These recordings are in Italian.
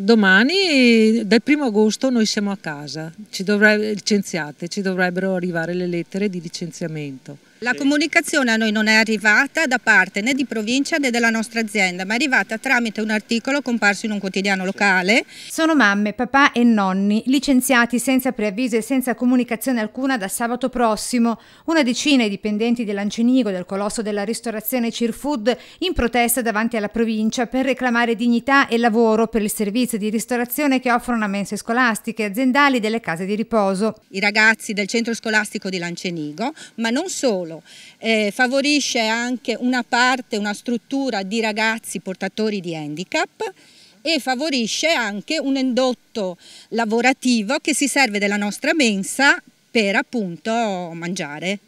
Domani, dal primo agosto, noi siamo a casa, ci dovrebbe, licenziate, ci dovrebbero arrivare le lettere di licenziamento. La comunicazione a noi non è arrivata da parte né di provincia né della nostra azienda, ma è arrivata tramite un articolo comparso in un quotidiano locale. Sono mamme, papà e nonni, licenziati senza preavviso e senza comunicazione alcuna da sabato prossimo. Una decina di dipendenti dell'Ancenigo, del colosso della ristorazione Cirfood, in protesta davanti alla provincia per reclamare dignità e lavoro per il servizio di ristorazione che offrono a mense scolastiche, aziendali delle case di riposo. I ragazzi del centro scolastico di Lancenigo, ma non solo solo, eh, favorisce anche una parte, una struttura di ragazzi portatori di handicap e favorisce anche un indotto lavorativo che si serve della nostra mensa per appunto mangiare,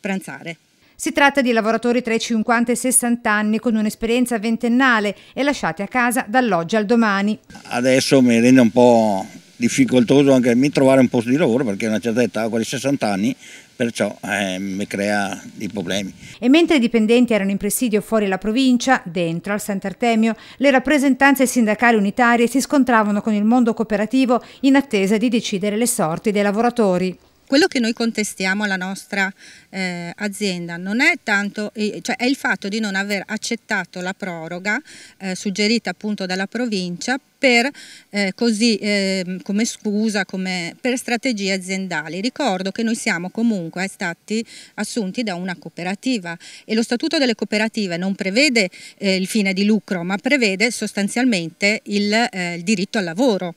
pranzare. Si tratta di lavoratori tra i 50 e i 60 anni con un'esperienza ventennale e lasciati a casa dall'oggi al domani. Adesso mi rende un po' difficoltoso anche a trovare un posto di lavoro perché a una certa età, ho quasi 60 anni, perciò eh, mi crea dei problemi. E mentre i dipendenti erano in presidio fuori la provincia, dentro al Sant'Artemio, le rappresentanze sindacali unitarie si scontravano con il mondo cooperativo in attesa di decidere le sorti dei lavoratori quello che noi contestiamo alla nostra eh, azienda non è tanto, cioè è il fatto di non aver accettato la proroga eh, suggerita appunto dalla provincia per, eh, così, eh, come scusa, come, per strategie aziendali. Ricordo che noi siamo comunque eh, stati assunti da una cooperativa e lo statuto delle cooperative non prevede eh, il fine di lucro ma prevede sostanzialmente il, eh, il diritto al lavoro.